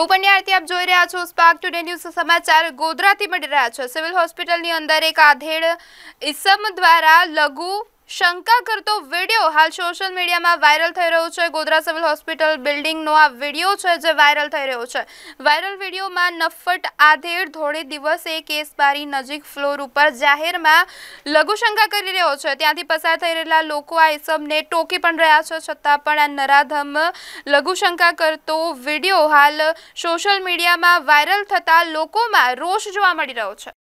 હું પંડ્યા આરતી આપ જોઈ રહ્યા છો સ્પાર્ક ટુડે ન્યૂઝ સમાચાર ગોધરાથી મળી રહ્યા છે સિવિલ હોસ્પિટલની અંદર એક આધેડ ઇસમ દ્વારા લઘુ શંકા કરતો વિડીયો હાલ સોશિયલ મીડિયામાં વાયરલ થઈ રહ્યો છે ગોધરા સિવિલ હોસ્પિટલ બિલ્ડિંગનો આ વિડીયો છે જે વાયરલ થઈ રહ્યો છે વાયરલ વિડીયોમાં નફટ આધેડ થોડે દિવસે કેસ બારી નજીક ફ્લોર ઉપર જાહેરમાં લઘુશંકા કરી રહ્યો છે ત્યાંથી પસાર થઈ રહેલા લોકો આ ઇસમને ટોકી પણ રહ્યા છે છતાં પણ આ નરાધમ લઘુશંકા કરતો વિડીયો હાલ સોશિયલ મીડિયામાં વાયરલ થતાં લોકોમાં રોષ જોવા મળી રહ્યો છે